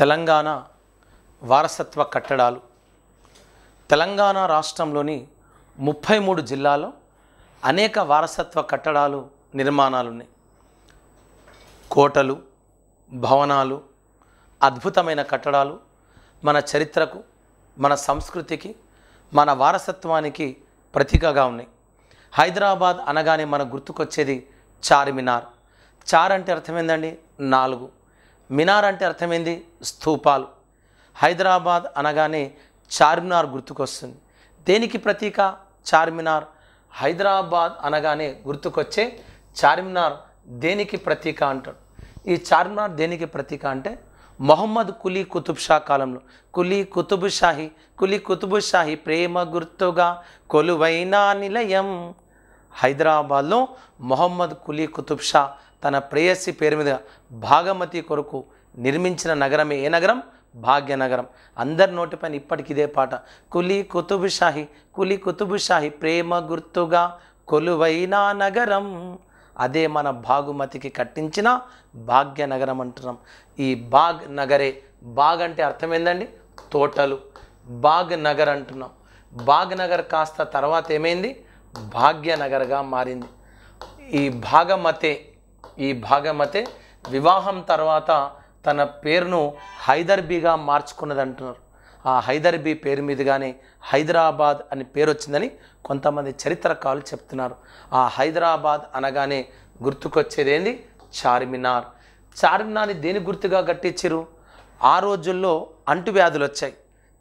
తెలంగాణ వారసత్వ కట్టడాలు తెలంగాణ రాష్ట్రంలోని ముప్పై మూడు జిల్లాలో అనేక వారసత్వ కట్టడాలు నిర్మాణాలు ఉన్నాయి కోటలు భవనాలు అద్భుతమైన కట్టడాలు మన చరిత్రకు మన సంస్కృతికి మన వారసత్వానికి ప్రతీకగా ఉన్నాయి హైదరాబాద్ అనగానే మనకు గుర్తుకొచ్చేది చార్మినార్ చార్ అంటే అర్థమైందండి నాలుగు మినార్ అంటే అర్థమైంది స్థూపాలు హైదరాబాద్ అనగానే చార్మినార్ గుర్తుకొస్తుంది దేనికి ప్రతీక చార్మినార్ హైదరాబాద్ అనగానే గుర్తుకొచ్చే చార్మినార్ దేనికి ప్రతీక అంటాడు ఈ చార్మినార్ దేనికి ప్రతీక అంటే మొహమ్మద్ కులీ కుతుబ్ షా కాలంలో కులీ కుతుబ్ షాహి కులీ కుతుబ్ షాహి ప్రేమ గుర్తుగా కొలువైన నిలయం హైదరాబాద్లో మొహమ్మద్ కులీ కుతుబ్ షా తన ప్రేయస్సి పేరు మీద భాగమతి కొరకు నిర్మించిన నగరమే ఏ నగరం భాగ్యనగరం అందరి నోటిపైన ఇప్పటికి ఇదే పాట కులి కుతుబుషాహి కులి కుతుబుషాహి ప్రేమ గుర్తుగా కొలువైన నగరం అదే మన భాగుమతికి కట్టించిన భాగ్యనగరం అంటున్నాం ఈ బాగ్ నగరే బాగ్ అంటే అర్థం ఏందండి తోటలు బాగ్ నగర్ అంటున్నాం బాగ్ నగర్ కాస్త తర్వాత ఏమైంది భాగ్యనగర్గా మారింది ఈ భాగమతే ఈ భాగమతే వివాహం తర్వాత తన పేరును హైదర్బీగా మార్చుకున్నది అంటున్నారు ఆ హైదర్బీ పేరు మీదుగానే హైదరాబాద్ అని పేరు వచ్చిందని కొంతమంది చరిత్రకారులు చెప్తున్నారు ఆ హైదరాబాద్ అనగానే గుర్తుకొచ్చేదేంది చార్మినార్ చార్మినార్ని దేని గుర్తుగా కట్టించారు ఆ రోజుల్లో అంటువ్యాధులు వచ్చాయి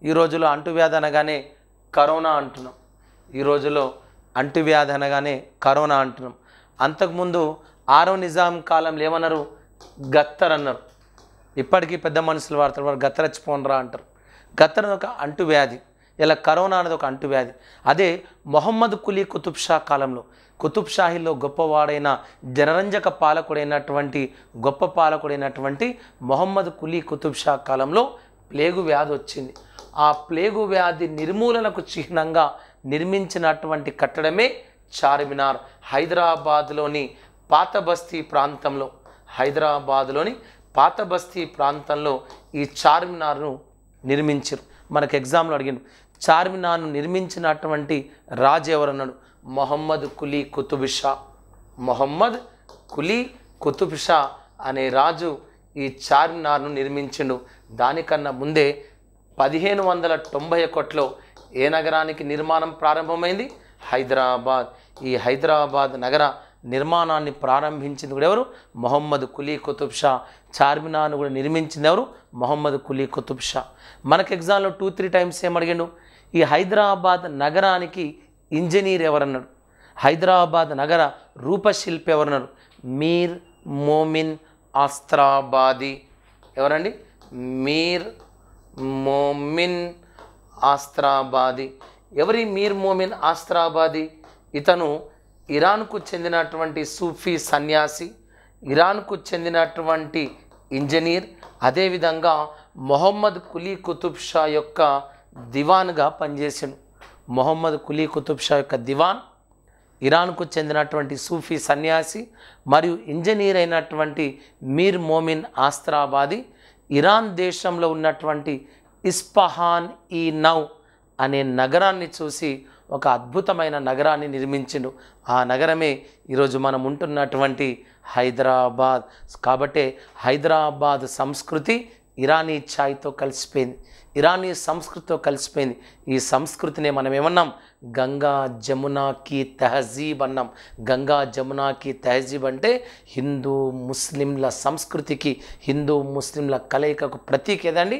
ఈ రోజుల్లో అంటువ్యాధి అనగానే కరోనా అంటున్నాం ఈ రోజుల్లో అంటువ్యాధి అనగానే కరోనా అంటున్నాం అంతకుముందు ఆరో నిజాం కాలంలో ఏమన్నారు గత్తర్ అన్నారు ఇప్పటికీ పెద్ద మనుషులు వాడతారు వారు గత్తరచ్చిపోనరా అంటారు గత్తర్ ఒక అంటువ్యాధి ఇలా కరోనా అనేది ఒక అంటువ్యాధి అదే మొహమ్మద్ కులీ కుతుబ్ షా కాలంలో కుతుబ్ షాహీలో గొప్పవాడైన జనరంజక పాలకుడైనటువంటి గొప్ప పాలకుడైనటువంటి మొహమ్మద్ కులీ కుతుబ్ షా కాలంలో ప్లేగు వ్యాధి వచ్చింది ఆ ప్లేగు వ్యాధి నిర్మూలనకు చిహ్నంగా నిర్మించినటువంటి కట్టడమే చార్మినార్ హైదరాబాద్లోని పాత బస్తీ ప్రాంతంలో హైదరాబాద్లోని పాత బస్తీ ప్రాంతంలో ఈ చార్మినార్ను నిర్మించారు మనకు ఎగ్జామ్లో అడిగాను చార్మినార్ను నిర్మించినటువంటి రాజు ఎవరన్నాడు మొహమ్మద్ కులీ కుతుబిషా మొహమ్మద్ కులీ కుతుబిషా అనే రాజు ఈ చార్మినార్ను నిర్మించిండు దానికన్నా ముందే పదిహేను వందల తొంభై ఒకటిలో ఏ నగరానికి నిర్మాణం ప్రారంభమైంది హైదరాబాద్ ఈ హైదరాబాద్ నగర నిర్మాణాన్ని ప్రారంభించింది కూడా ఎవరు మొహమ్మద్ కులీ కుతుబ్ షా చార్మినార్ను కూడా నిర్మించింది ఎవరు మొహమ్మద్ కులీ కుతుబ్ షా మనకు ఎగ్జామ్లో టూ త్రీ టైమ్స్ ఏమడిగాడు ఈ హైదరాబాద్ నగరానికి ఇంజనీర్ ఎవరన్నాడు హైదరాబాద్ నగర రూపశిల్పి ఎవరన్నారు మీర్ మోమిన్ ఆస్త్రాబాది ఎవరండి మీర్ మోమిన్ ఆస్త్రాబాది ఎవరి మీర్ మోమిన్ ఆస్త్రాబాది ఇతను ఇరాన్కు చెందినటువంటి సూఫీ సన్యాసి ఇరాన్కు చెందినటువంటి ఇంజనీర్ అదేవిధంగా మొహమ్మద్ కులీ కుతుబ్ షా యొక్క దివాన్గా పనిచేసాడు మొహమ్మద్ కులీ కుతుబ్ షా యొక్క దివాన్ ఇరాన్కు చెందినటువంటి సూఫీ సన్యాసి మరియు ఇంజనీర్ అయినటువంటి మీర్ మోమిన్ ఆస్త్రాబాది ఇరాన్ దేశంలో ఉన్నటువంటి ఇస్పహాన్ ఈ నౌ అనే నగరాన్ని చూసి ఒక అద్భుతమైన నగరాన్ని నిర్మించిండు ఆ నగరమే ఈరోజు మనం ఉంటున్నటువంటి హైదరాబాద్ కాబట్టే హైదరాబాద్ సంస్కృతి ఇరానీ ఛాయ్తో కలిసిపోయింది ఇరానీ సంస్కృతితో కలిసిపోయింది ఈ సంస్కృతిని మనం ఏమన్నాం గంగా జమునాకి తహజీబ్ అన్నాం గంగా జమునాకి తహజీబ్ అంటే హిందూ ముస్లింల సంస్కృతికి హిందూ ముస్లింల కలయికకు ప్రతీక ఏదండి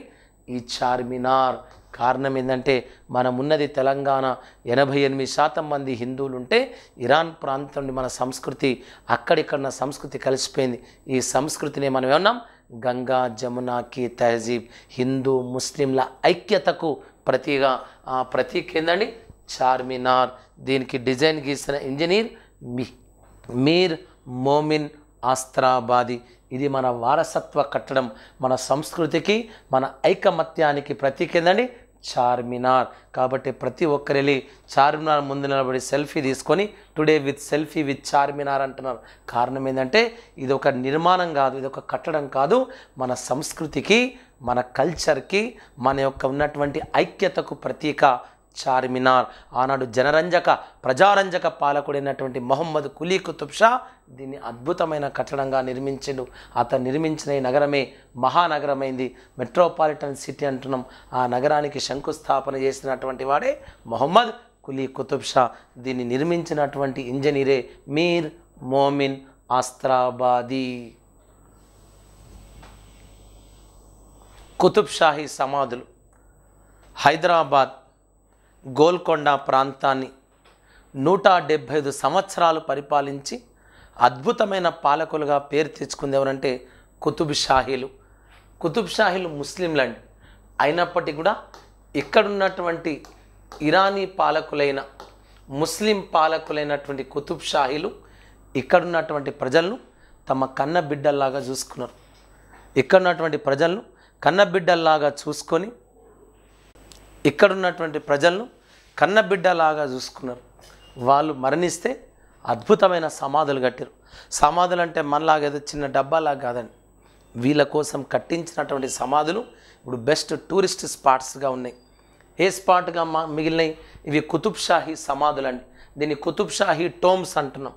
ఈ చార్మినార్ కారణం ఏంటంటే మనమున్నది తెలంగాణ ఎనభై ఎనిమిది శాతం మంది హిందువులు ఉంటే ఇరాన్ ప్రాంతం నుండి మన సంస్కృతి అక్కడిక్కడ సంస్కృతి కలిసిపోయింది ఈ సంస్కృతిని మనం ఏమన్నాం గంగా జమునాకి తహజీబ్ హిందూ ముస్లింల ఐక్యతకు ప్రతిగా ప్రతీక ఏందండి చార్మినార్ దీనికి డిజైన్ గీసిన ఇంజనీర్ మీర్ మోమిన్ ఆస్త్రాబాది ఇది మన వారసత్వ కట్టడం మన సంస్కృతికి మన ఐకమత్యానికి ప్రతీకేందండి చార్మినార్ కాబట్టి ప్రతి ఒక్కరు వెళ్ళి చార్మినార్ ముందు నిలబడి సెల్ఫీ తీసుకొని today with selfie with Charminar అంటున్నారు కారణం ఏంటంటే ఇది ఒక నిర్మాణం కాదు ఇది ఒక కట్టడం కాదు మన సంస్కృతికి మన కల్చర్కి మన యొక్క ఉన్నటువంటి ఐక్యతకు ప్రతీక చార్మినార్ ఆనాడు జనరంజక ప్రజారంజక పాలకుడైనటువంటి మొహమ్మద్ కులీ కుతుబ్ షా దీన్ని అద్భుతమైన కట్టడంగా నిర్మించాడు అతను నిర్మించిన ఈ నగరమే మహానగరమైంది మెట్రోపాలిటన్ సిటీ అంటున్నాం ఆ నగరానికి శంకుస్థాపన చేసినటువంటి వాడే మొహమ్మద్ కులీ కుతుబ్ షా దీన్ని నిర్మించినటువంటి ఇంజనీరే మీర్ మోమిన్ ఆస్త్రాబాదీ కుతుబ్ షాహీ సమాధులు హైదరాబాద్ గోల్కొండ ప్రాంతాన్ని నూట డెబ్భై ఐదు సంవత్సరాలు పరిపాలించి అద్భుతమైన పాలకులుగా పేరు తెచ్చుకుంది ఎవరంటే కుతుబ్ షాహీలు కుతుబ్ షాహీలు ముస్లింలండి అయినప్పటికీ కూడా ఇక్కడున్నటువంటి ఇరానీ పాలకులైన ముస్లిం పాలకులైనటువంటి కుతుబ్ షాహీలు ఇక్కడున్నటువంటి ప్రజలను తమ కన్న బిడ్డల్లాగా చూసుకున్నారు ఇక్కడున్నటువంటి ప్రజలను కన్న బిడ్డల్లాగా చూసుకొని ఇక్కడున్నటువంటి ప్రజలను కన్నబిడ్డలాగా చూసుకున్నారు వాళ్ళు మరణిస్తే అద్భుతమైన సమాధులు కట్టారు సమాధులు అంటే మనలాగేదో చిన్న డబ్బాలాగా కాదండి వీళ్ళ కోసం కట్టించినటువంటి సమాధులు ఇప్పుడు బెస్ట్ టూరిస్ట్ స్పాట్స్గా ఉన్నాయి ఏ స్పాట్గా మా మిగిలినాయి ఇవి కుతుబ్షాహీ సమాధులు అండి దీన్ని కుతుబ్షాహీ టోమ్స్ అంటున్నాం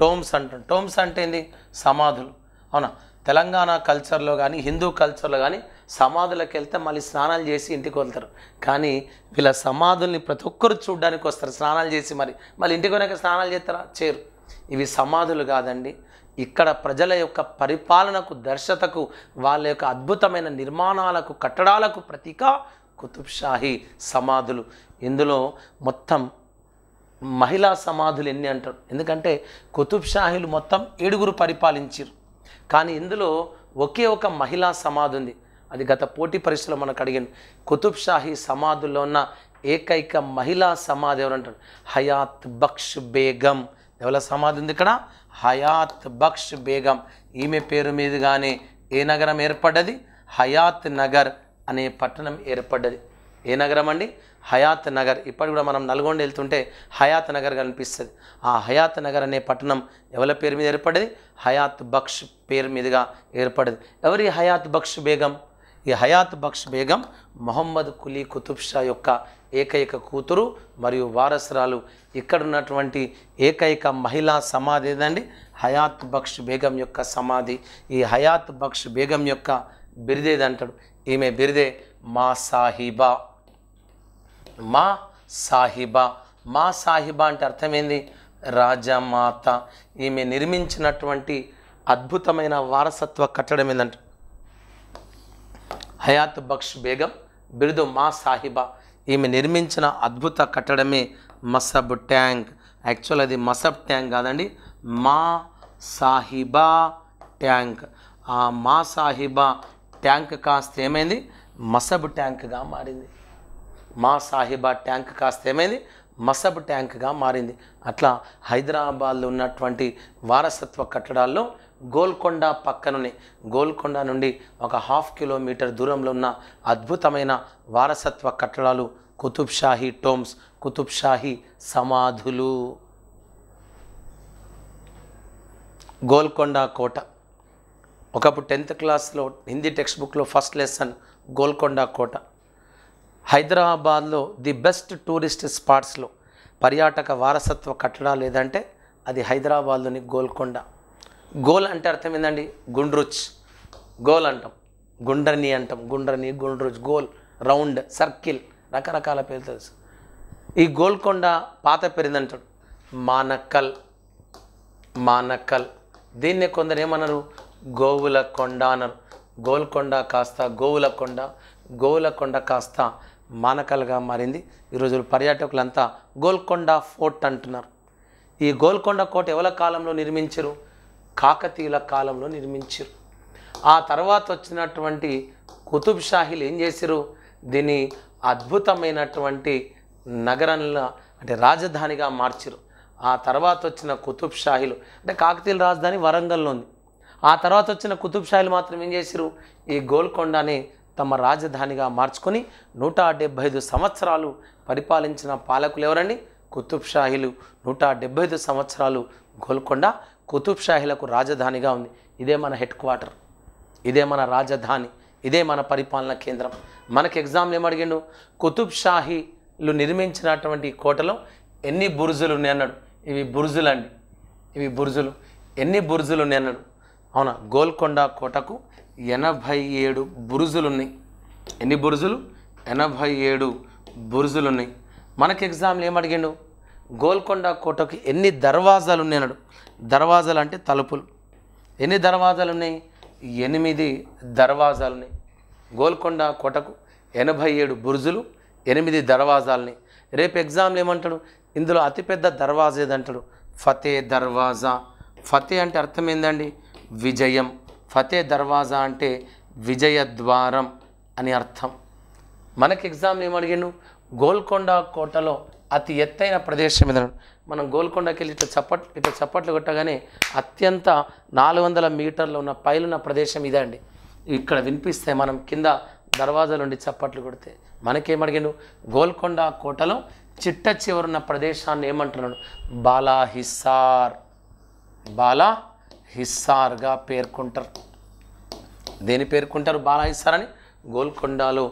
టోమ్స్ అంటున్నాం టోమ్స్ అంటే ఏంది సమాధులు అవునా తెలంగాణ కల్చర్లో కానీ హిందూ కల్చర్లో కానీ సమాధులకు వెళ్తే మళ్ళీ స్నానాలు చేసి ఇంటికి వెళ్తారు కానీ వీళ్ళ సమాధుల్ని ప్రతి ఒక్కరు చూడ్డానికి వస్తారు స్నానాలు చేసి మరి మళ్ళీ ఇంటికి వెనక స్నానాలు చేస్తారా చేరు ఇవి సమాధులు కాదండి ఇక్కడ ప్రజల యొక్క పరిపాలనకు దర్శతకు వాళ్ళ యొక్క అద్భుతమైన నిర్మాణాలకు కట్టడాలకు ప్రతీక కుతుబ్షాహీ సమాధులు ఇందులో మొత్తం మహిళా సమాధులు ఎన్ని అంటారు ఎందుకంటే కుతుబ్షాహీలు మొత్తం ఏడుగురు పరిపాలించారు కానీ ఇందులో ఒకే ఒక మహిళా సమాధి ఉంది అది గత పోటీ పరీక్షలో మనకు అడిగింది కుతుబ్షాహీ సమాధుల్లో ఉన్న ఏకైక మహిళా సమాధి ఎవరంటారు హయాత్ బక్ష్ బేగం ఎవరి సమాధి ఉంది ఇక్కడ హయాత్ బక్ష్ బేగం ఈమె పేరు మీదుగానే ఏ నగరం ఏర్పడ్డది హయాత్ నగర్ అనే పట్టణం ఏర్పడ్డది ఏ నగరం అండి హయాత్ నగర్ ఇప్పటి కూడా మనం నల్గొండ వెళ్తుంటే హయాత్ నగర్ కనిపిస్తుంది ఆ హయాత్ నగర్ అనే పట్టణం ఎవరి పేరు మీద ఏర్పడేది హయాత్ బక్ష్ పేరు మీదుగా ఏర్పడేది ఎవరి హయాత్ బక్ష్ బేగం ఈ హయాత్ బక్ష్ బేగం మొహమ్మద్ కులీ కుతుబ్ షా యొక్క ఏకైక కూతురు మరియు వారసురాలు ఇక్కడ ఉన్నటువంటి ఏకైక మహిళా సమాధి ఏదండి హయాత్ బక్ష్ బేగం యొక్క సమాధి ఈ హయాత్ బక్ష్ బేగం యొక్క అంటాడు ఈమె బిరిదే మా సాహిబా మా సాహిబా మా సాహిబా అంటే అర్థమైంది రాజమాత ఈమె నిర్మించినటువంటి అద్భుతమైన వారసత్వ కట్టడం ఏంటంటే హయాత్ బక్ష్ బేగం బిరుదు మా సాహిబా ఈమె నిర్మించిన అద్భుత కట్టడమే మసబ్ ట్యాంక్ యాక్చువల్ అది మసబ్ ట్యాంక్ కాదండి మా సాహిబా ట్యాంక్ ఆ మా సాహిబా ట్యాంక్ కాస్త ఏమైంది మసబ్ ట్యాంక్గా మారింది మా సాహిబా ట్యాంక్ కాస్త ఏమైంది మసబ్ ట్యాంక్గా మారింది అట్లా హైదరాబాద్లో ఉన్నటువంటి వారసత్వ కట్టడాల్లో గోల్కొండ పక్కనుని గోల్కొండ నుండి ఒక హాఫ్ కిలోమీటర్ దూరంలో ఉన్న అద్భుతమైన వారసత్వ కట్టడాలు కుతుబ్షాహీ టోమ్స్ కుతుబ్షాహీ సమాధులు గోల్కొండ కోట ఒకప్పుడు టెన్త్ క్లాస్లో హిందీ టెక్స్ట్ బుక్లో ఫస్ట్ లెసన్ గోల్కొండ కోట హైదరాబాద్లో ది బెస్ట్ టూరిస్ట్ స్పాట్స్లో పర్యాటక వారసత్వ కట్టడాలు ఏదంటే అది హైదరాబాద్లోని గోల్కొండ గోల్ అంటే అర్థం ఏందండి గుండ్రుచ్ గోల్ అంటాం గుండ్రని అంటాం గుండ్రని గుండ్రుచ్ గోల్ రౌండ్ సర్కిల్ రకరకాల పేర్లు తెలుసు ఈ గోల్కొండ పాత పెరిదంటాడు మానక్కల్ మానక్కల్ దీన్ని కొందరు ఏమన్నారు గోవుల కొండ అన్నారు గోల్కొండ కాస్త గోవుల కొండ గోవుల కొండ కాస్త మానకలుగా మారింది ఈరోజు పర్యాటకులంతా గోల్కొండ ఫోర్ట్ అంటున్నారు ఈ గోల్కొండ కోట ఎవరి కాలంలో నిర్మించరు కాకతీయుల కాలంలో నిర్మించరు ఆ తర్వాత వచ్చినటువంటి కుతుబ్ షాహీలు ఏం చేశారు దీన్ని అద్భుతమైనటువంటి నగరంలో అంటే రాజధానిగా మార్చిరు ఆ తర్వాత వచ్చిన కుతుబ్ షాహీలు అంటే కాకతీయుల రాజధాని వరంగల్లో ఉంది ఆ తర్వాత వచ్చిన కుతుబ్ షాహీలు మాత్రం ఏం చేశారు ఈ గోల్కొండని తమ రాజధానిగా మార్చుకొని నూట డెబ్భై ఐదు సంవత్సరాలు పరిపాలించిన పాలకులు ఎవరండి కుతుబ్షాహీలు నూట డెబ్భై ఐదు సంవత్సరాలు గోల్కొండ కుతుబ్షాహీలకు రాజధానిగా ఉంది ఇదే మన హెడ్ క్వార్టర్ ఇదే మన రాజధాని ఇదే మన పరిపాలన కేంద్రం మనకి ఎగ్జామ్లు ఏమడిగిండు కుతుబ్షాహీలు నిర్మించినటువంటి కోటలో ఎన్ని బురుజులు ఉన్నాయన్నాడు ఇవి బురుజులు అండి ఇవి బురుజులు ఎన్ని బురుజులు ఉన్నాయన్నాడు అవునా గోల్కొండ కోటకు ఎనభై ఏడు బురుజులున్నాయి ఎన్ని బురుజులు ఎనభై ఏడు బురుజులున్నాయి మనకి ఎగ్జామ్లు ఏమడిగాడు గోల్కొండ కోటకు ఎన్ని దర్వాజాలు ఉన్నాయన్నాడు దర్వాజాలు అంటే తలుపులు ఎన్ని దర్వాజాలు ఉన్నాయి ఎనిమిది దర్వాజాలు ఉన్నాయి గోల్కొండ కోటకు ఎనభై ఏడు బురుజులు ఎనిమిది దర్వాజాలని రేపు ఎగ్జామ్లు ఏమంటాడు ఇందులో అతిపెద్ద దర్వాజా ఏదంటాడు ఫతే దర్వాజా ఫతే అంటే అర్థం ఏందండి విజయం ఫతే దర్వాజా అంటే విజయద్వారం అని అర్థం మనకి ఎగ్జామ్ ఏమడిగాను గోల్కొండ కోటలో అతి ఎత్తైన ప్రదేశం మీద మనం గోల్కొండకి వెళ్ళి ఇట్లా చప్పట్ ఇట్లా చప్పట్లు కొట్టగానే అత్యంత నాలుగు వందల మీటర్లు ఉన్న పైలున్న ప్రదేశం ఇదే అండి ఇక్కడ వినిపిస్తే మనం కింద దర్వాజాలు ఉండి చప్పట్లు కొడితే మనకేమడిగాను గోల్కొండ కోటలో చిట్ట చివరున్న ప్రదేశాన్ని ఏమంటున్నాడు బాలా హిస్సార్ బాలా హిస్సార్గా పేర్కొంటారు దేని పేర్కొంటారు బాలా అని గోల్కొండలో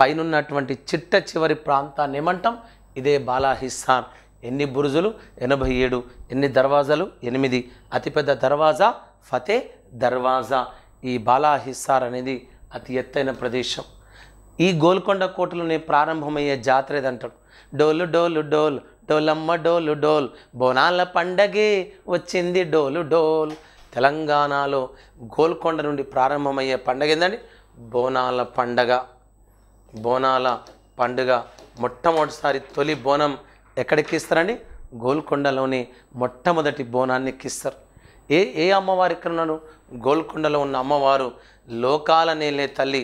పైనున్నటువంటి చిట్ట చివరి ప్రాంతాన్ని ఏమంటాం ఇదే బాలా హిస్సార్ ఎన్ని బురుజులు ఎనభై ఏడు ఎన్ని దర్వాజాలు ఎనిమిది అతిపెద్ద దర్వాజా ఫతే దర్వాజా ఈ బాలా హిస్సార్ అనేది అతి ఎత్తైన ప్రదేశం ఈ గోల్కొండ కోటలోనే ప్రారంభమయ్యే జాతర ఏదంటాడు డోలు డోలు డోల్ డోలమ్మ డోలు డోల్ బోనాల పండగే వచ్చింది డోలు డోల్ తెలంగాణలో గోల్కొండ నుండి ప్రారంభమయ్యే పండగ ఏంటండి బోనాల పండగ బోనాల పండుగ మొట్టమొదటిసారి తొలి బోనం ఎక్కడికి ఇస్తారండి గోల్కొండలోని మొట్టమొదటి బోనాన్ని ఇస్తారు ఏ ఏ అమ్మవారు ఇక్కడ ఉన్నాడు గోల్కొండలో ఉన్న అమ్మవారు లోకాల నేలే తల్లి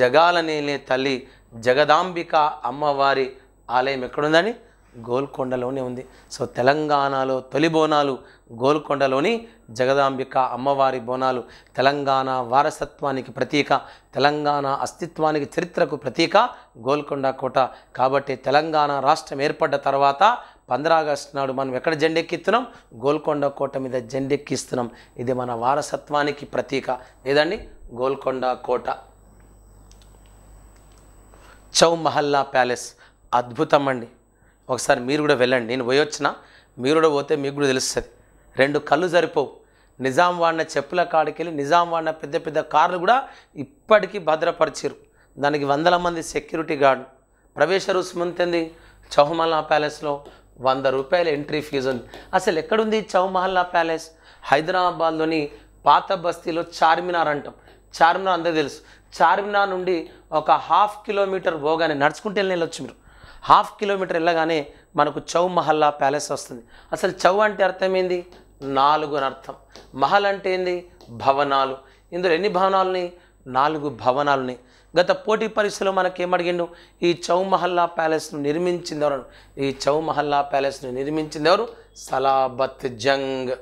జగాల నేలే తల్లి జగదాంబిక అమ్మవారి ఆలయం ఎక్కడుందని గోల్కొండలోనే ఉంది సో తెలంగాణలో తొలి బోనాలు గోల్కొండలోని జగదాంబిక అమ్మవారి బోనాలు తెలంగాణ వారసత్వానికి ప్రతీక తెలంగాణ అస్తిత్వానికి చరిత్రకు ప్రతీక గోల్కొండ కోట కాబట్టి తెలంగాణ రాష్ట్రం ఏర్పడ్డ తర్వాత ఆగస్టు నాడు మనం ఎక్కడ జెండెక్కిస్తున్నాం గోల్కొండ కోట మీద జెండెక్కిస్తున్నాం ఇది మన వారసత్వానికి ప్రతీక ఏదండి గోల్కొండ కోట చౌ మహల్లా ప్యాలెస్ అద్భుతం అండి ఒకసారి మీరు కూడా వెళ్ళండి నేను పోయొచ్చిన మీరు కూడా పోతే మీకు కూడా తెలుస్తుంది రెండు కళ్ళు సరిపోవు నిజాం వాడిన చెప్పుల కాడికి వెళ్ళి నిజాం వాడిన పెద్ద పెద్ద కార్లు కూడా ఇప్పటికీ భద్రపరిచారు దానికి వందల మంది సెక్యూరిటీ గార్డు ప్రవేశ రుసుము ఎంతంది చౌమల్లా ప్యాలెస్లో వంద రూపాయల ఎంట్రీ ఫీజు ఉంది అసలు ఎక్కడుంది చౌమహల్లా ప్యాలెస్ హైదరాబాద్లోని పాత బస్తీలో చార్మినార్ అంటాం చార్మినార్ అందరూ తెలుసు చార్మినార్ నుండి ఒక హాఫ్ కిలోమీటర్ పోగానే నడుచుకుంటే వెళ్ళొచ్చు మీరు హాఫ్ కిలోమీటర్ వెళ్ళగానే మనకు చౌ మహల్లా ప్యాలెస్ వస్తుంది అసలు చౌ అంటే అర్థం ఏంది నాలుగు అని అర్థం మహల్ అంటే ఏంది భవనాలు ఇందులో ఎన్ని భవనాలని నాలుగు భవనాలని గత పోటీ పరీక్షలో మనకేమడిగిండు ఈ చౌ మహల్లా ప్యాలెస్ను నిర్మించింది ఎవరు ఈ చౌ మహల్లా ప్యాలెస్ను నిర్మించింది ఎవరు సలాబత్ జంగ్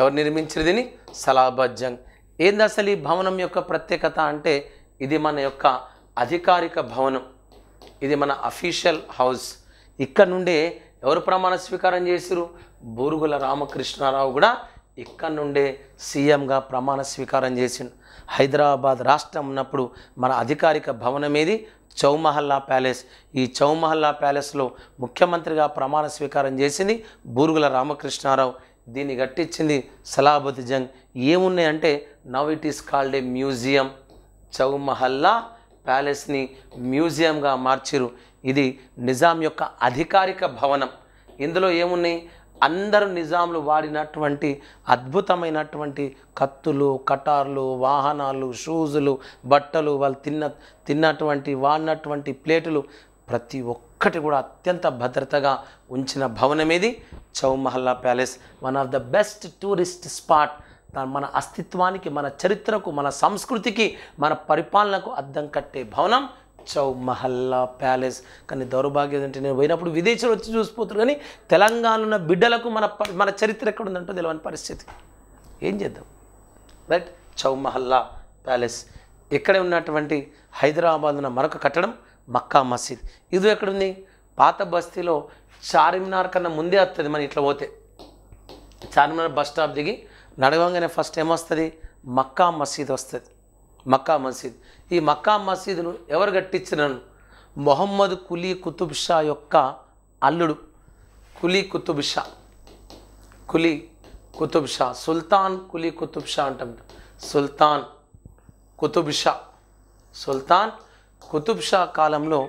ఎవరు నిర్మించారు సలాబత్ జంగ్ ఏంది అసలు ఈ భవనం యొక్క ప్రత్యేకత అంటే ఇది మన యొక్క అధికారిక భవనం ఇది మన అఫీషియల్ హౌస్ ఇక్కడ నుండే ఎవరు ప్రమాణ స్వీకారం చేశారు బూరుగుల రామకృష్ణారావు కూడా ఇక్కడ నుండే సీఎంగా ప్రమాణ స్వీకారం చేసిండు హైదరాబాద్ రాష్ట్రం ఉన్నప్పుడు మన అధికారిక భవనం ఏది చౌమహల్లా ప్యాలెస్ ఈ చౌమహల్లా ప్యాలెస్లో ముఖ్యమంత్రిగా ప్రమాణ స్వీకారం చేసింది బూరుగుల రామకృష్ణారావు దీన్ని కట్టించింది సలాబత్ జంగ్ ఏమున్నాయంటే now it is called a museum Chowmahalla ప్యాలెస్ని మ్యూజియంగా మార్చిరు ఇది నిజాం యొక్క అధికారిక భవనం ఇందులో ఏమున్నాయి అందరూ నిజాంలు వాడినటువంటి అద్భుతమైనటువంటి కత్తులు కటార్లు వాహనాలు షూజులు బట్టలు వాళ్ళు తిన్న తిన్నటువంటి వాడినటువంటి ప్లేటులు ప్రతి ఒక్కటి కూడా అత్యంత భద్రతగా ఉంచిన భవనం Chowmahalla palace one of the best tourist spot మన అస్తిత్వానికి మన చరిత్రకు మన సంస్కృతికి మన పరిపాలనకు అద్దం కట్టే భవనం చౌ మహల్లా ప్యాలెస్ కానీ దౌర్భాగ్యం అంటే నేను పోయినప్పుడు విదేశాలు వచ్చి చూసిపోతారు కానీ తెలంగాణ ఉన్న బిడ్డలకు మన మన చరిత్ర ఎక్కడ ఉందంటో తెలియని పరిస్థితి ఏం చేద్దాం రైట్ చౌ మహల్లా ప్యాలెస్ ఇక్కడే ఉన్నటువంటి హైదరాబాద్ ఉన్న మరొక కట్టడం మక్కా మసీద్ ఇది ఎక్కడుంది పాత బస్తీలో చార్మినార్ కన్నా ముందే వస్తుంది మనం ఇట్లా పోతే చార్మినార్ బస్ స్టాప్ దిగి నడవంగానే ఫస్ట్ ఏమొస్తుంది మక్కా మసీద్ వస్తుంది మక్కా మసీద్ ఈ మక్కా మసీదును ఎవరు కట్టించినను మొహమ్మద్ కులీ కుతుబ్ షా యొక్క అల్లుడు కులీ కుతుబ్ షా కులీ కుతుబ్ షా సుల్తాన్ కులీ కుతుబ్ షా అంటాం సుల్తాన్ కుతుబ్ షా సుల్తాన్ కుతుబ్ షా కాలంలో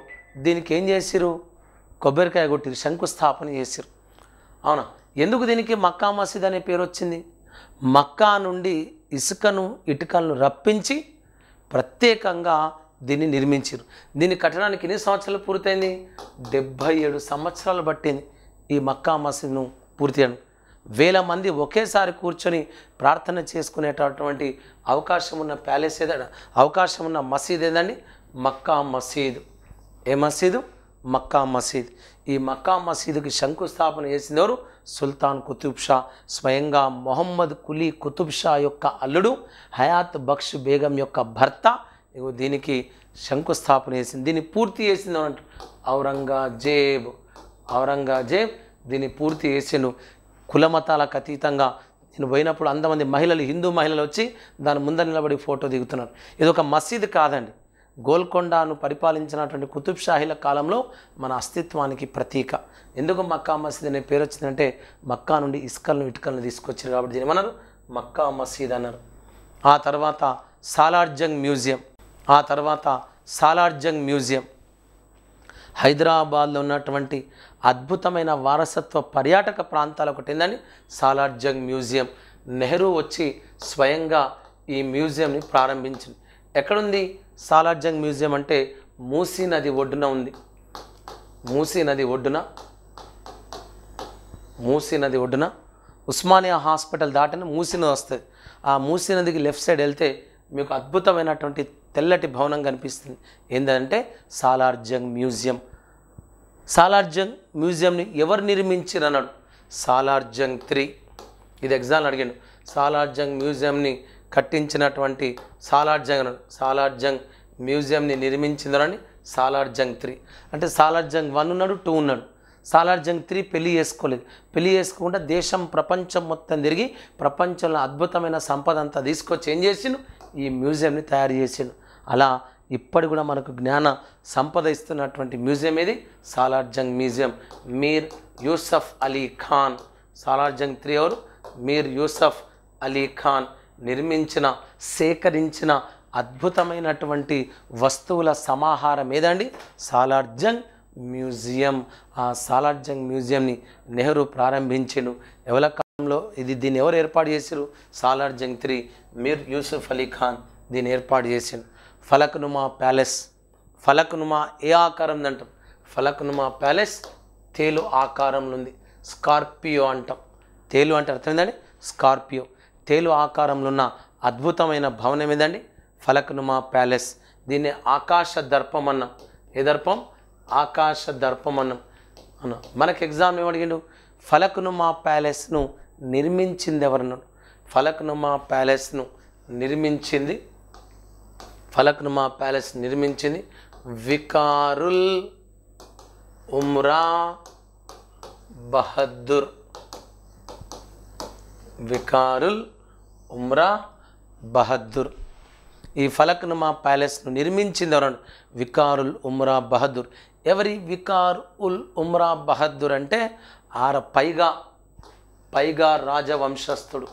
దీనికి ఏం చేసిరు కొబ్బరికాయ కొట్టిరు శంకుస్థాపన చేసిరు అవునా ఎందుకు దీనికి మక్కా మసీద్ అనే పేరు వచ్చింది మక్కా నుండి ఇసుకను ఇటుకలను రప్పించి ప్రత్యేకంగా దీన్ని నిర్మించారు దీన్ని కట్టడానికి ఎన్ని సంవత్సరాలు పూర్తయింది డెబ్భై ఏడు సంవత్సరాలు పట్టింది ఈ మక్కా మసీదును పూర్తి చేయడం వేల మంది ఒకేసారి కూర్చొని ప్రార్థన చేసుకునేటటువంటి అవకాశం ఉన్న ప్యాలెస్ ఏదైనా అవకాశం ఉన్న మసీద్ ఏదండి మక్కా మసీదు ఏ మసీదు మక్కా మసీద్ ఈ మక్కా మసీదుకి శంకుస్థాపన చేసినవారు సుల్తాన్ కుతుబ్ షా స్వయంగా మొహమ్మద్ కులీ కుతుబ్ షా యొక్క అల్లుడు హయాత్ బక్ష్ బేగం యొక్క భర్త దీనికి శంకుస్థాపన చేసింది దీన్ని పూర్తి చేసింది అన్నట్టు ఔరంగజేబ్ ఔరంగజేబ్ దీన్ని పూర్తి చేసిండు కులమతాలకు అతీతంగా నేను పోయినప్పుడు అంతమంది మహిళలు హిందూ మహిళలు వచ్చి దాని ముందర నిలబడి ఫోటో దిగుతున్నారు ఇది ఒక మసీద్ కాదండి గోల్కొండను పరిపాలించినటువంటి కుతుబ్షాహీల కాలంలో మన అస్తిత్వానికి ప్రతీక ఎందుకు మక్కా మసీద్ అనే పేరు వచ్చిందంటే మక్కా నుండి ఇసుకలను ఇటుకలను తీసుకొచ్చారు కాబట్టి దీని మనరు మక్కా మసీద్ అన్నారు ఆ తర్వాత సాలార్జంగ్ మ్యూజియం ఆ తర్వాత సాలార్జంగ్ మ్యూజియం హైదరాబాద్లో ఉన్నటువంటి అద్భుతమైన వారసత్వ పర్యాటక ప్రాంతాలు ఒకటి ఏందని సాలార్జంగ్ మ్యూజియం నెహ్రూ వచ్చి స్వయంగా ఈ మ్యూజియంని ప్రారంభించింది ఎక్కడుంది సాలార్జంగ్ మ్యూజియం అంటే మూసీ నది ఒడ్డున ఉంది మూసీ నది ఒడ్డున మూసీ నది ఒడ్డున ఉస్మానియా హాస్పిటల్ దాటని మూసీ నది వస్తుంది ఆ మూసీ నదికి లెఫ్ట్ సైడ్ వెళ్తే మీకు అద్భుతమైనటువంటి తెల్లటి భవనం కనిపిస్తుంది ఏంటంటే సాలార్జంగ్ మ్యూజియం సాలార్జంగ్ మ్యూజియంని ఎవరు నిర్మించిరన్నాడు సాలార్జంగ్ త్రీ ఇది ఎగ్జామ్ అడిగాడు సాలార్జంగ్ మ్యూజియంని కట్టించినటువంటి సాలార్ జంగ్ సాలార్ జంగ్ మ్యూజియంని సాలార్ జంగ్ త్రీ అంటే సాలార్ జంగ్ వన్ ఉన్నాడు టూ ఉన్నాడు జంగ్ త్రీ పెళ్లి చేసుకోలేదు పెళ్లి చేసుకోకుండా దేశం ప్రపంచం మొత్తం తిరిగి ప్రపంచంలో అద్భుతమైన సంపద అంతా తీసుకొచ్చి ఏం చేసిండు ఈ మ్యూజియంని తయారు చేసిను అలా ఇప్పటి కూడా మనకు జ్ఞాన సంపద ఇస్తున్నటువంటి మ్యూజియం ఏది జంగ్ మ్యూజియం మీర్ యూసఫ్ అలీ ఖాన్ సాలార్జంగ్ త్రీ ఎవరు మీర్ యూసఫ్ అలీ ఖాన్ నిర్మించిన సేకరించిన అద్భుతమైనటువంటి వస్తువుల సమాహారం ఏదండి సాలార్జంగ్ మ్యూజియం ఆ సాలార్జంగ్ మ్యూజియంని నెహ్రూ ప్రారంభించెను ఎవల కాలంలో ఇది దీన్ని ఎవరు ఏర్పాటు చేశారు సాలార్జంగ్ త్రీ మీర్ యూసుఫ్ అలీ ఖాన్ దీన్ని ఏర్పాటు చేసిండు ఫలక్నుమా ప్యాలెస్ ఫలక్నుమా ఏ ఆకారం అంటాం ఫలక్నుమా ప్యాలెస్ తేలు ఆకారంలో ఉంది స్కార్పియో అంటాం తేలు అంటే అర్థమైందండి స్కార్పియో తేలు ఆకారంలో ఉన్న అద్భుతమైన భవనం ఏదండి ఫలక్నుమా ప్యాలెస్ దీన్ని ఆకాశ దర్పం అన్నాం ఏ దర్పం ఆకాశ దర్పం అన్నాం అన్నాం మనకు ఎగ్జామ్ ఏమడిగిండు ఫలక్నుమా ప్యాలెస్ను నిర్మించింది ఎవరన్నాడు ఫలక్నుమా ప్యాలెస్ను నిర్మించింది ఫలక్నుమా ప్యాలెస్ నిర్మించింది వికారుల్ ఉమ్రా బహద్దుర్ వికారుల్ ఉమ్రా బహదూర్ ఈ ఫలక్ను ప్యాలెస్ను నిర్మించింది ఎవరు వికారుల్ ఉమ్రా బహదూర్ ఎవరి వికార్ ఉల్ ఉమ్రా బహదూర్ అంటే ఆర పైగా పైగా రాజవంశస్థుడు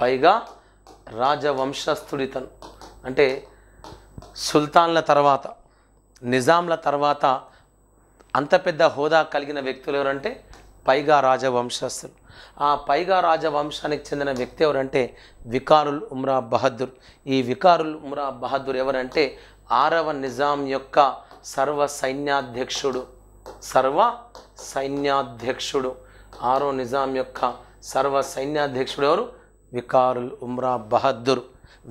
పైగా రాజవంశస్థుడితను అంటే సుల్తాన్ల తర్వాత నిజాంల తర్వాత అంత పెద్ద హోదా కలిగిన వ్యక్తులు ఎవరంటే పైగా రాజవంశస్థులు ఆ పైగా రాజవంశానికి చెందిన వ్యక్తి ఎవరంటే వికారుల్ ఉమ్రా బహదూర్ ఈ వికారుల్ ఉమ్రా బహదూర్ ఎవరంటే ఆరవ నిజాం యొక్క సర్వ సైన్యాధ్యక్షుడు సర్వ సైన్యాధ్యక్షుడు ఆరో నిజాం యొక్క సర్వ సైన్యాధ్యక్షుడు ఎవరు వికారుల్ ఉమ్రా బహదూర్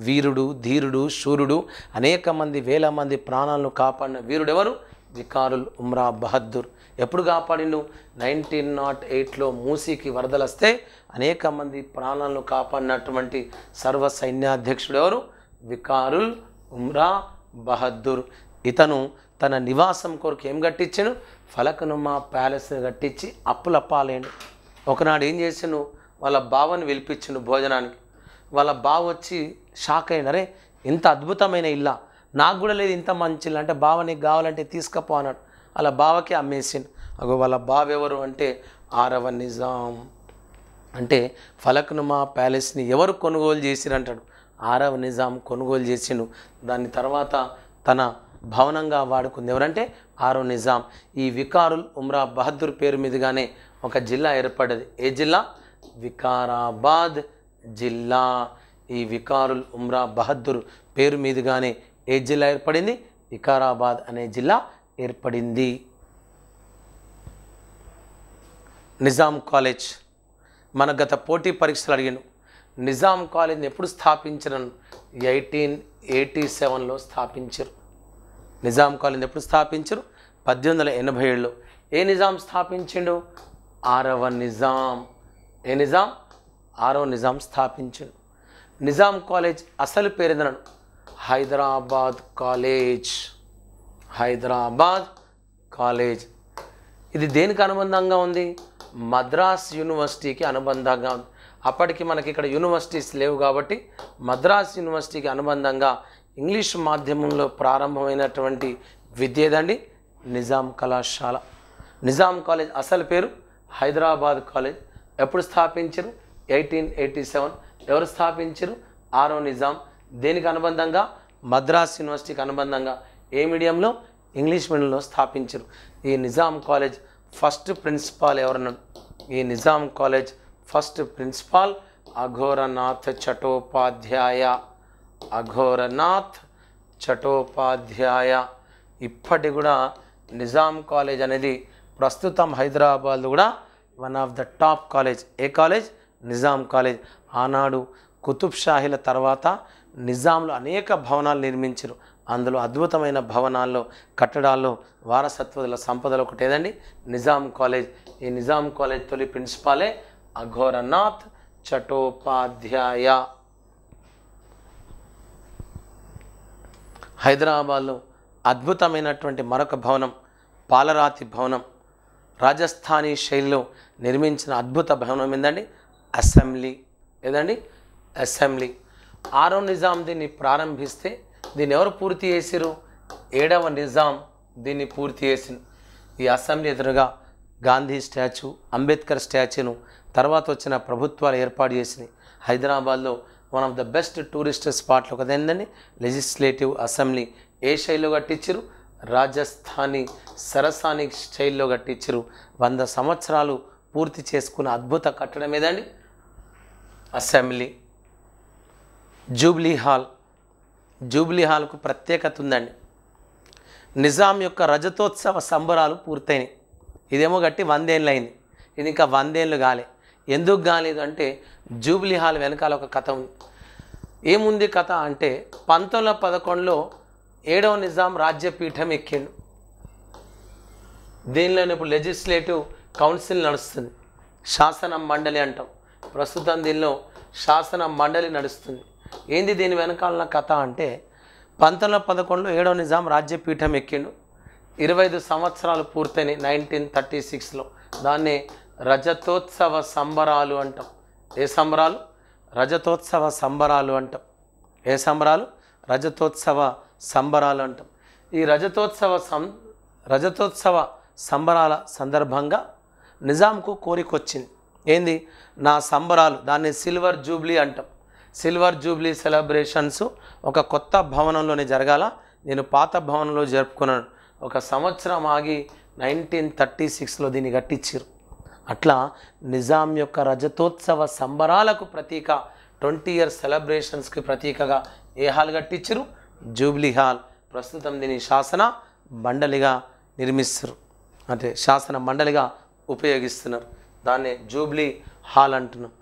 వీరుడు ధీరుడు శూరుడు అనేక మంది వేల మంది ప్రాణాలను కాపాడిన వీరుడెవరు వికారుల్ ఉమ్రా బహదూర్ ఎప్పుడు కాపాడిను నైన్టీన్ నాట్ ఎయిట్లో మూసీకి వరదలు వస్తే అనేక మంది ప్రాణాలను కాపాడినటువంటి సర్వ సైన్యాధ్యక్షుడు ఎవరు వికారుల్ ఉమ్రా బహద్దూర్ ఇతను తన నివాసం కొరకు ఏం కట్టించాను ఫలకనుమా ప్యాలెస్ని కట్టించి అప్పులప్పాలేండు ఒకనాడు ఏం చేసాను వాళ్ళ బావని పిలిపించిండు భోజనానికి వాళ్ళ బావ వచ్చి షాక్ అయినరే ఇంత అద్భుతమైన ఇల్లా నాకు కూడా లేదు ఇంత మంచి అంటే బావ నీకు కావాలంటే తీసుకపో అన్నాడు వాళ్ళ బావకి అమ్మేసింది అగో వాళ్ళ బావ ఎవరు అంటే ఆరవ నిజాం అంటే ఫలక్నుమా ప్యాలెస్ని ఎవరు కొనుగోలు చేసిరంటాడు ఆరవ నిజాం కొనుగోలు చేసిండు దాని తర్వాత తన భవనంగా వాడుకుంది ఎవరంటే ఆరో నిజాం ఈ వికారుల్ ఉమ్రా బహదూర్ పేరు మీదుగానే ఒక జిల్లా ఏర్పడ్డది ఏ జిల్లా వికారాబాద్ జిల్లా ఈ వికారుల్ ఉమ్రా బహదూర్ పేరు మీదుగానే ఏ జిల్లా ఏర్పడింది వికారాబాద్ అనే జిల్లా ఏర్పడింది నిజాం కాలేజ్ మన గత పోటీ పరీక్షలు అడిగాను నిజాం కాలేజ్ని ఎప్పుడు స్థాపించను ఎయిటీన్ ఎయిటీ సెవెన్లో స్థాపించరు నిజాం కాలేజ్ని ఎప్పుడు స్థాపించరు పద్దెనిమిది వందల ఎనభై ఏడులో ఏ నిజాం స్థాపించిండు ఆరవ నిజాం ఏ నిజాం ఆరవ నిజాం స్థాపించిండు నిజాం కాలేజ్ అసలు పేరు హైదరాబాద్ కాలేజ్ హైదరాబాద్ కాలేజ్ ఇది దేనికి అనుబంధంగా ఉంది మద్రాస్ యూనివర్సిటీకి అనుబంధంగా అప్పటికి మనకి ఇక్కడ యూనివర్సిటీస్ లేవు కాబట్టి మద్రాస్ యూనివర్సిటీకి అనుబంధంగా ఇంగ్లీష్ మాధ్యమంలో ప్రారంభమైనటువంటి విద్య ఏదండి నిజాం కళాశాల నిజాం కాలేజ్ అసలు పేరు హైదరాబాద్ కాలేజ్ ఎప్పుడు స్థాపించరు ఎయిటీన్ ఎయిటీ సెవెన్ ఎవరు స్థాపించరు ఆరో నిజాం దేనికి అనుబంధంగా మద్రాస్ యూనివర్సిటీకి అనుబంధంగా ఏ మీడియంలో ఇంగ్లీష్ మీడియంలో స్థాపించారు ఈ నిజాం కాలేజ్ ఫస్ట్ ప్రిన్సిపాల్ ఎవరన్నాడు ఈ Nizam college first principal Aghorenath Chattopadhyay Aghorenath Chattopadhyay ఇప్పటి కూడా నిజాం కాలేజ్ అనేది ప్రస్తుతం హైదరాబాద్ కూడా one of the top college ఏ కాలేజ్ నిజాం కాలేజ్ ఆనాడు కుతుబ్ షాహీల తర్వాత నిజాంలో అనేక భవనాలు నిర్మించారు అందులో అద్భుతమైన భవనాల్లో కట్టడాల్లో వారసత్వల సంపదలు ఒకటి ఏదండి నిజాం కాలేజ్ ఈ నిజాం కాలేజ్ తొలి ప్రిన్సిపాలే అఘోరనాథ్ చటోపాధ్యాయ హైదరాబాద్లో అద్భుతమైనటువంటి మరొక భవనం పాలరాతి భవనం రాజస్థానీ శైలిలో నిర్మించిన అద్భుత భవనం ఏందండి అసెంబ్లీ ఏదండి అసెంబ్లీ ఆరో నిజాం దీన్ని ప్రారంభిస్తే దీన్ని ఎవరు పూర్తి చేసిరు ఏడవ నిజాం దీన్ని పూర్తి చేసింది ఈ అసెంబ్లీ ఎదురుగా గాంధీ స్టాచ్యూ అంబేద్కర్ స్టాచ్యూను తర్వాత వచ్చిన ప్రభుత్వాలు ఏర్పాటు చేసినాయి హైదరాబాద్లో one of the best tourist స్పాట్లు ఒక ఏంటండి లెజిస్లేటివ్ అసెంబ్లీ ఏ శైలిలో కట్టించరు రాజస్థానీ సరసాని స్టైల్లో కట్టించరు వంద సంవత్సరాలు పూర్తి చేసుకున్న అద్భుత కట్టడం ఏదండి అసెంబ్లీ జూబ్లీ హాల్ జూబ్లీ హాల్కు ప్రత్యేకత ఉందండి నిజాం యొక్క రజతోత్సవ సంబరాలు పూర్తయినాయి ఇదేమో గట్టి వందేళ్ళు అయింది ఇది ఇంకా వందేళ్ళు కాలే ఎందుకు కాలేదు అంటే జూబ్లీ హాల్ వెనకాల ఒక కథ ఉంది ఏముంది కథ అంటే పంతొమ్మిది వందల పదకొండులో ఏడవ నిజాం రాజ్యపీఠం ఎక్కిండు దీనిలోనే ఇప్పుడు లెజిస్లేటివ్ కౌన్సిల్ నడుస్తుంది శాసన మండలి అంటాం ప్రస్తుతం దీనిలో శాసన మండలి నడుస్తుంది ఏంది దీని వెనకాలన్న కథ అంటే పంతొమ్మిది వందల పదకొండులో ఏడవ నిజాం రాజ్యపీఠం ఎక్కిండు ఇరవై ఐదు సంవత్సరాలు పూర్తయి నైన్టీన్ థర్టీ సిక్స్లో దాన్ని రజతోత్సవ సంబరాలు అంటాం ఏ సంబరాలు రజతోత్సవ సంబరాలు అంటాం ఏ సంబరాలు రజతోత్సవ సంబరాలు అంటాం ఈ రజతోత్సవ సం రజతోత్సవ సంబరాల సందర్భంగా నిజాంకు కోరికొచ్చింది ఏంది నా సంబరాలు దాన్ని సిల్వర్ జూబ్లీ అంటాం సిల్వర్ జూబ్లీ సెలబ్రేషన్స్ ఒక కొత్త భవనంలోనే జరగాల నేను పాత భవనంలో జరుపుకున్నాను ఒక సంవత్సరం ఆగి నైన్టీన్ థర్టీ సిక్స్లో దీన్ని కట్టించారు అట్లా నిజాం యొక్క రజతోత్సవ సంబరాలకు ప్రతీక ట్వంటీ ఇయర్ సెలబ్రేషన్స్కి ప్రతీకగా ఏ హాల్ కట్టించరు జూబ్లీ హాల్ ప్రస్తుతం దీని శాసన మండలిగా నిర్మిస్తారు అంటే శాసన మండలిగా ఉపయోగిస్తున్నారు దాన్ని జూబ్లీ హాల్ అంటున్నాం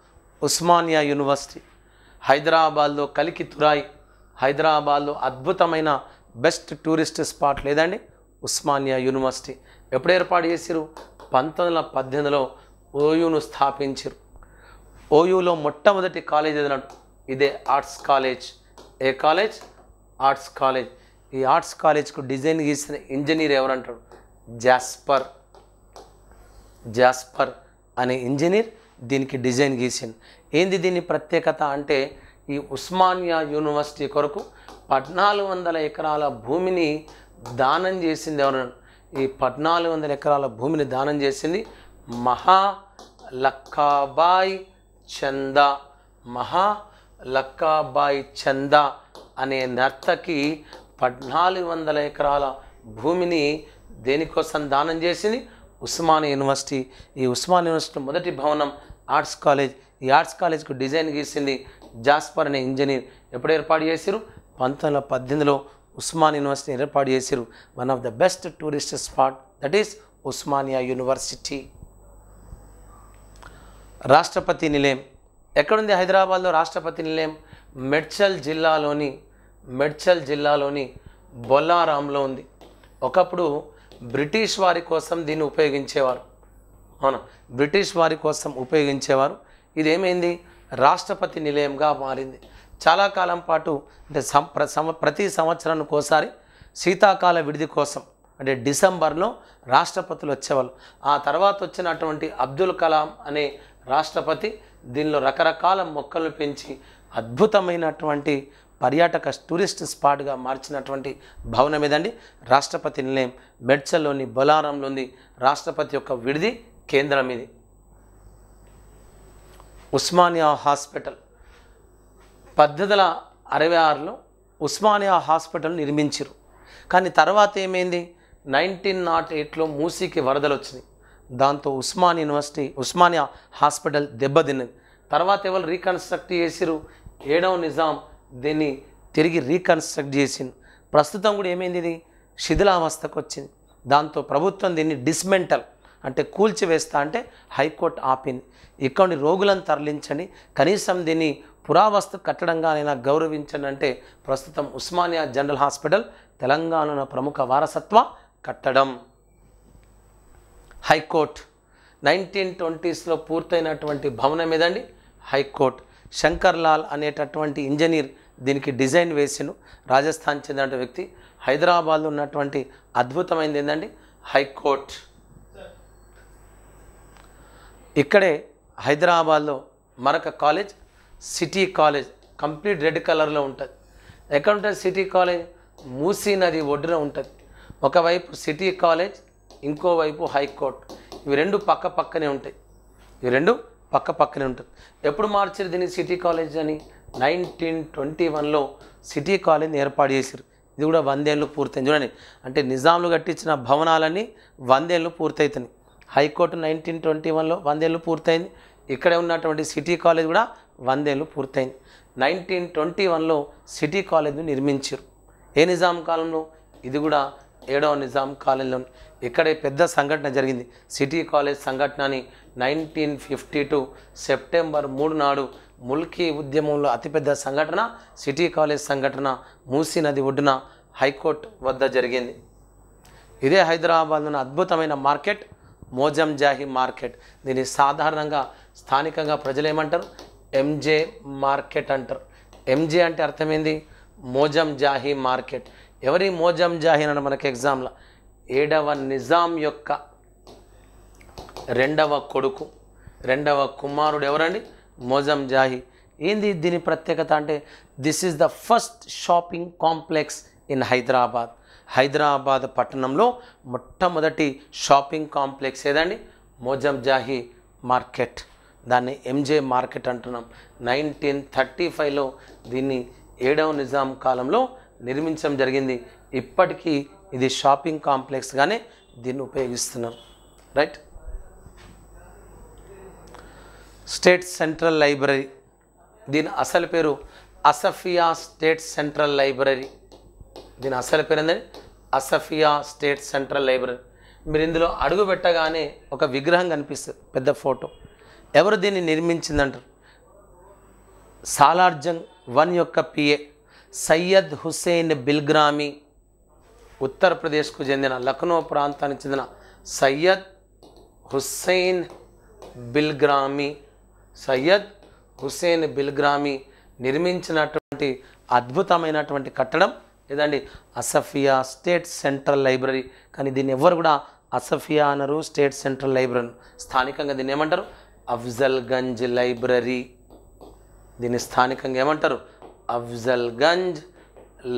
ఉస్మానియా యూనివర్సిటీ హైదరాబాద్లో కలికి తురాయి హైదరాబాద్లో అద్భుతమైన బెస్ట్ టూరిస్ట్ స్పాట్ లేదండి ఉస్మానియా యూనివర్సిటీ ఎప్పుడు ఏర్పాటు చేసిరు పంతొమ్మిది వందల పద్దెనిమిదిలో ఓయూను స్థాపించారు ఓయూలో మొట్టమొదటి కాలేజ్ ఏదన్నట్టు ఇదే ఆర్ట్స్ కాలేజ్ ఏ కాలేజ్ ఆర్ట్స్ కాలేజ్ ఈ ఆర్ట్స్ కాలేజ్కు డిజైన్ గీసిన ఇంజనీర్ ఎవరంటాడు జాస్పర్ జాస్పర్ అనే ఇంజనీర్ దీనికి డిజైన్ గీసింది ఏంది దీని ప్రత్యేకత అంటే ఈ ఉస్మానియా యూనివర్సిటీ కొరకు పద్నాలుగు వందల ఎకరాల భూమిని దానం చేసింది ఎవరు ఈ పద్నాలుగు వందల ఎకరాల భూమిని దానం చేసింది మహా లక్కాబాయ్ చందా మహా లక్కాబాయ్ చందా అనే నర్తకి పద్నాలుగు వందల ఎకరాల భూమిని దేనికోసం దానం చేసింది ఉస్మానియా యూనివర్సిటీ ఈ ఉస్మాన్ యూనివర్సిటీ మొదటి భవనం ఆర్ట్స్ కాలేజ్ ఈ ఆర్ట్స్ కాలేజ్కు డిజైన్ గీసింది జాస్పర్ అనే ఇంజనీర్ ఎప్పుడు ఏర్పాటు చేశారు పంతొమ్మిది వందల పద్దెనిమిదిలో ఉస్మాన్ యూనివర్సిటీ ఏర్పాటు చేశారు one of the best tourist spot that is Osmania university Rashtrapati Nilayam ఎక్కడుంది హైదరాబాద్లో రాష్ట్రపతి నిలయం మెడ్చల్ జిల్లాలోని మెడ్చల్ జిల్లాలోని బొల్లారాంలో ఉంది ఒకప్పుడు బ్రిటిష్ వారి కోసం దీన్ని ఉపయోగించేవారు అవునా బ్రిటిష్ వారి కోసం ఉపయోగించేవారు ఇదేమైంది రాష్ట్రపతి నిలయంగా మారింది చాలా కాలం పాటు అంటే సం ప్రతి సంవత్సరానికి ఒకసారి శీతాకాల విడిది కోసం అంటే డిసెంబర్లో రాష్ట్రపతులు వచ్చేవాళ్ళు ఆ తర్వాత వచ్చినటువంటి అబ్దుల్ కలాం అనే రాష్ట్రపతి దీనిలో రకరకాల మొక్కలను పెంచి అద్భుతమైనటువంటి పర్యాటక టూరిస్ట్ స్పాట్గా మార్చినటువంటి భవనం ఏదండి రాష్ట్రపతి నిలయం బెడ్చల్లోని బొలారంలోని రాష్ట్రపతి యొక్క విడిది కేంద్రం ఇది ఉస్మానియా హాస్పిటల్ పద్ధతుల అరవై ఆరులో ఉస్మానియా హాస్పిటల్ నిర్మించారు కానీ తర్వాత ఏమైంది నైన్టీన్ నాట్ ఎయిట్లో మూసీకి వరదలు వచ్చినాయి దాంతో ఉస్మాన్ యూనివర్సిటీ ఉస్మానియా హాస్పిటల్ దెబ్బతిన్నది తర్వాత ఎవరు రీకన్స్ట్రక్ట్ చేసిరు ఏడవ నిజాం దీన్ని తిరిగి రీకన్స్ట్రక్ట్ చేసింది ప్రస్తుతం కూడా ఏమైంది ఇది శిథిలావస్థకు వచ్చింది దాంతో ప్రభుత్వం దీన్ని డిస్మెంటల్ అంటే కూల్చివేస్తా అంటే హైకోర్టు ఆపింది ఇక్కడి రోగులను తరలించండి కనీసం దీన్ని పురావస్తు కట్టడంగానైనా గౌరవించండి అంటే ప్రస్తుతం ఉస్మానియా జనరల్ హాస్పిటల్ తెలంగాణ ప్రముఖ వారసత్వ కట్టడం హైకోర్టు నైన్టీన్ ట్వంటీస్లో పూర్తయినటువంటి భవనం ఏదండి హైకోర్టు శంకర్లాల్ అనేటటువంటి ఇంజనీర్ దీనికి డిజైన్ వేసిను రాజస్థాన్ చెందిన వ్యక్తి హైదరాబాద్లో ఉన్నటువంటి అద్భుతమైనది ఏంటండి హైకోర్టు ఇక్కడే హైదరాబాద్లో మరొక college city college complete red కలర్లో ఉంటుంది ఎక్కడ ఉంటుంది సిటీ కాలేజ్ మూసీ నది ఒడ్డున ఉంటుంది ఒకవైపు సిటీ కాలేజ్ ఇంకోవైపు హైకోర్టు ఇవి రెండు పక్క పక్కనే ఉంటాయి ఇవి రెండు పక్క పక్కనే ఉంటుంది ఎప్పుడు మార్చారు దీన్ని సిటీ కాలేజ్ అని నైన్టీన్ ట్వంటీ వన్లో సిటీ కాలేజ్ని ఏర్పాటు చేశారు ఇది కూడా వందేళ్ళు పూర్తయింది చూడండి అంటే నిజాంలు కట్టించిన భవనాలన్నీ వందేళ్ళు పూర్తవుతున్నాయి హైకోర్టు నైన్టీన్ ట్వంటీ వన్లో వందేళ్ళు పూర్తయింది ఇక్కడే ఉన్నటువంటి సిటీ కాలేజ్ కూడా వందేళ్ళు పూర్తయింది నైన్టీన్ ట్వంటీ వన్లో సిటీ కాలేజ్ను నిర్మించారు ఏ నిజాం కాలంలో ఇది కూడా ఏడవ నిజాం కాలంలో ఇక్కడే పెద్ద సంఘటన జరిగింది సిటీ కాలేజ్ సంఘటన అని నైన్టీన్ ఫిఫ్టీ టూ సెప్టెంబర్ మూడు నాడు ముల్కీ ఉద్యమంలో అతిపెద్ద సంఘటన సిటీ కాలేజ్ సంఘటన మూసీ నది ఒడ్డున హైకోర్టు వద్ద జరిగింది ఇదే హైదరాబాద్ ఉన్న అద్భుతమైన మార్కెట్ మోజం జాహి మార్కెట్ దీన్ని సాధారణంగా స్థానికంగా ప్రజలు ఏమంటారు ఎంజే మార్కెట్ అంటారు ఎంజే అంటే అర్థమైంది మోజం జాహి మార్కెట్ ఎవరి మోజం జాహి అని మనకి ఎగ్జామ్ల ఏడవ నిజాం యొక్క రెండవ కొడుకు రెండవ కుమారుడు ఎవరండి మోజం జాహి ఏంది దీని ప్రత్యేకత అంటే this is the first shopping complex in Hyderabad Hyderabad పట్టణంలో మొట్టమొదటి షాపింగ్ కాంప్లెక్స్ ఏదండి మోజంజాహి మార్కెట్ దాన్ని ఎంజే మార్కెట్ అంటున్నాం నైన్టీన్ థర్టీ ఫైవ్లో దీన్ని ఏడవ నిజాం కాలంలో నిర్మించడం జరిగింది ఇప్పటికీ ఇది షాపింగ్ కాంప్లెక్స్గానే దీన్ని ఉపయోగిస్తున్నారు రైట్ స్టేట్ సెంట్రల్ లైబ్రరీ దీని అసలు పేరు అసఫియా స్టేట్ సెంట్రల్ లైబ్రరీ దీని అసలు పేరుంది అసఫియా స్టేట్ సెంట్రల్ లైబ్రరీ మీరు ఇందులో అడుగు పెట్టగానే ఒక విగ్రహం కనిపిస్తుంది పెద్ద ఫోటో ఎవరు దీన్ని నిర్మించిందంటారు సాలార్జంగ్ వన్ యొక్క పిఏ సయ్యద్ హుస్సేన్ బిల్గ్రామి ఉత్తరప్రదేశ్కు చెందిన లక్నో ప్రాంతానికి చెందిన సయ్యద్ హుస్సేన్ బిల్గ్రామి సయ్యద్ హుస్సేన్ బిల్గ్రామి నిర్మించినటువంటి అద్భుతమైనటువంటి కట్టడం లేదండి అసఫియా స్టేట్ సెంట్రల్ లైబ్రరీ కానీ దీన్ని ఎవరు కూడా అసఫియా అనరు స్టేట్ సెంట్రల్ లైబ్రరీ స్థానికంగా దీన్ని ఏమంటారు అఫ్జల్గంజ్ లైబ్రరీ దీన్ని స్థానికంగా ఏమంటారు అఫ్జల్గంజ్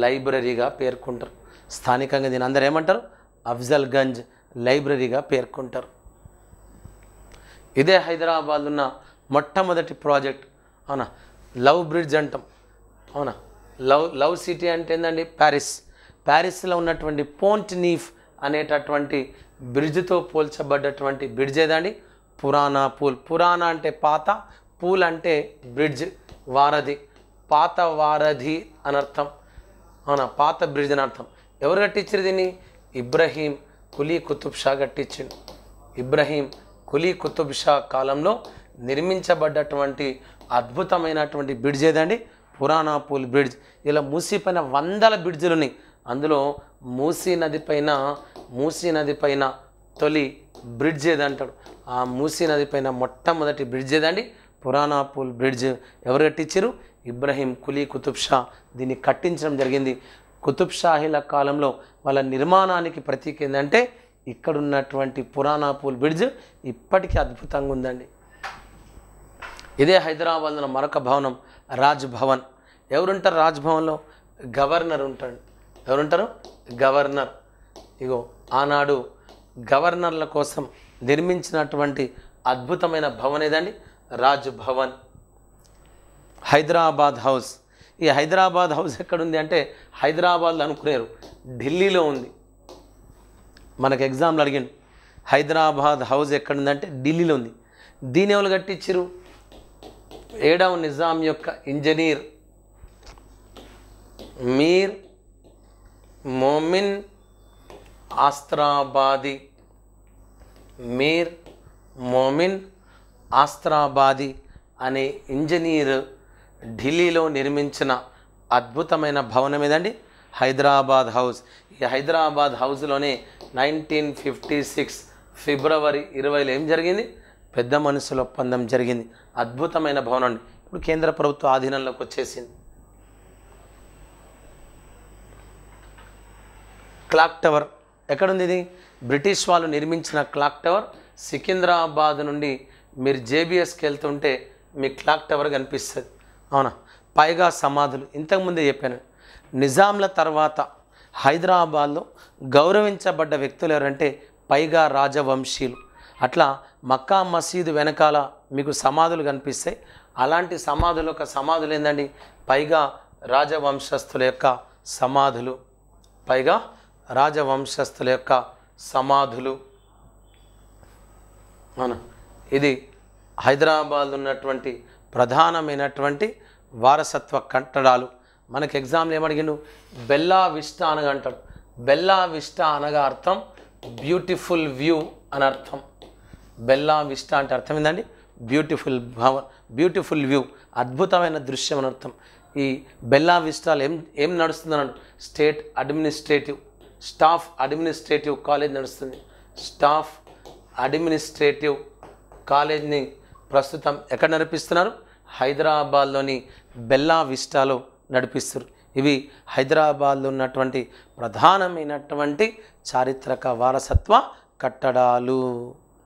లైబ్రరీగా పేర్కొంటారు స్థానికంగా దీని అందరు ఏమంటారు అఫ్జల్గంజ్ లైబ్రరీగా పేర్కొంటారు ఇదే హైదరాబాద్ ఉన్న మొట్టమొదటి ప్రాజెక్ట్ అవునా లవ్ బ్రిడ్జ్ అంటాం అవునా లవ్ లవ్ సిటీ అంటే ఏంటండి ప్యారిస్ ప్యారిస్లో ఉన్నటువంటి పోంట్ నీఫ్ అనేటటువంటి బ్రిడ్జ్తో పోల్చబడ్డటువంటి బ్రిడ్జ్ ఏదండి పురాణా పూల్ పురాణ అంటే పాత పూల్ అంటే బ్రిడ్జ్ వారధి పాత వారధి అనర్థం అవునా పాత బ్రిడ్జ్ అని అర్థం ఎవరు కట్టించారు దీన్ని ఇబ్రహీం కులీ కుతుబ్ షా కట్టించిండు ఇబ్రహీం కులీ కుతుబ్ షా కాలంలో నిర్మించబడ్డటువంటి అద్భుతమైనటువంటి బ్రిడ్జ్ ఏదండి పురాణాపూల్ బ్రిడ్జ్ ఇలా మూసీ పైన వందల బ్రిడ్జ్లు ఉన్నాయి అందులో మూసీ నది పైన మూసీ నది పైన తొలి బ్రిడ్జ్ ఏదంటాడు ఆ మూసీ నది పైన మొట్టమొదటి బ్రిడ్జ్ ఏదండి పురాణాపూల్ బ్రిడ్జ్ ఎవరు కట్టించారు ఇబ్రహీం కులీ కుతుబ్ షా దీన్ని కట్టించడం జరిగింది కుతుబ్ షాహీల కాలంలో వాళ్ళ నిర్మాణానికి ప్రతీక ఏంటంటే ఇక్కడ ఉన్నటువంటి పురాణాపూల్ బ్రిడ్జ్ ఇప్పటికీ అద్భుతంగా ఉందండి ఇదే హైదరాబాద్లో మరొక భవనం రాజ్భవన్ ఎవరుంటారు రాజ్భవన్లో గవర్నర్ ఉంటాడు ఎవరుంటారు గవర్నర్ ఇగో ఆనాడు గవర్నర్ల కోసం నిర్మించినటువంటి అద్భుతమైన భవన్ ఏదండి రాజ్భవన్ హైదరాబాద్ హౌస్ ఈ హైదరాబాద్ హౌస్ ఎక్కడుంది అంటే హైదరాబాద్లో అనుకునేరు ఢిల్లీలో ఉంది మనకు ఎగ్జామ్లు అడిగిండు హైదరాబాద్ హౌస్ ఎక్కడుందంటే ఢిల్లీలో ఉంది దీని ఎవరు కట్టించారు ఏడవ నిజాం యొక్క ఇంజనీర్ మీర్ మోమిన్ ఆస్త్రాబాది మీర్ మోమిన్ ఆస్త్రాబాది అనే ఇంజనీర్ ఢిల్లీలో నిర్మించిన అద్భుతమైన భవనం ఏదండి హైదరాబాద్ హౌస్ ఈ హైదరాబాద్ హౌస్లోనే నైన్టీన్ ఫిఫ్టీ సిక్స్ ఫిబ్రవరి ఇరవైలో ఏం జరిగింది పెద్ద మనసుల ఒప్పందం జరిగింది అద్భుతమైన భవనం ఇప్పుడు కేంద్ర ప్రభుత్వ ఆధీనంలోకి వచ్చేసింది క్లాక్ టవర్ ఎక్కడుంది ఇది బ్రిటిష్ వాళ్ళు నిర్మించిన క్లాక్ టవర్ సికింద్రాబాద్ నుండి మీరు జేబీఎస్కి వెళ్తుంటే మీ క్లాక్ టవర్ కనిపిస్తుంది అవునా పైగా సమాధులు ఇంతకుముందే చెప్పాను నిజాంల తర్వాత హైదరాబాద్లో గౌరవించబడ్డ వ్యక్తులు ఎవరంటే పైగా రాజవంశీలు అట్లా మక్కా మసీదు వెనకాల మీకు సమాధులు కనిపిస్తాయి అలాంటి సమాధులు ఒక సమాధులు ఏంటండి పైగా రాజవంశస్థుల యొక్క సమాధులు పైగా రాజవంశస్థుల యొక్క సమాధులు ఇది హైదరాబాద్ ఉన్నటువంటి ప్రధానమైనటువంటి వారసత్వ కట్టడాలు మనకు ఎగ్జామ్లు ఏమడిగిండు బెల్లా విష్ట అనగా అంటాడు బెల్లా విష్ట అనగా అర్థం బ్యూటిఫుల్ వ్యూ అని అర్థం బెల్లా విస్టా అంటే అర్థమైందండి బ్యూటిఫుల్ భవ బ్యూటిఫుల్ వ్యూ అద్భుతమైన దృశ్యం అని అర్థం ఈ బెల్లా విస్టాలు ఏం ఏం నడుస్తుందని state administrative staff administrative college నడుస్తుంది స్టాఫ్ అడ్మినిస్ట్రేటివ్ కాలేజ్ని ప్రస్తుతం ఎక్కడ నడిపిస్తున్నారు హైదరాబాద్లోని బెల్లా విస్టాలో నడిపిస్తారు ఇవి హైదరాబాద్లో ఉన్నటువంటి ప్రధానమైనటువంటి చారిత్రక వారసత్వ కట్టడాలు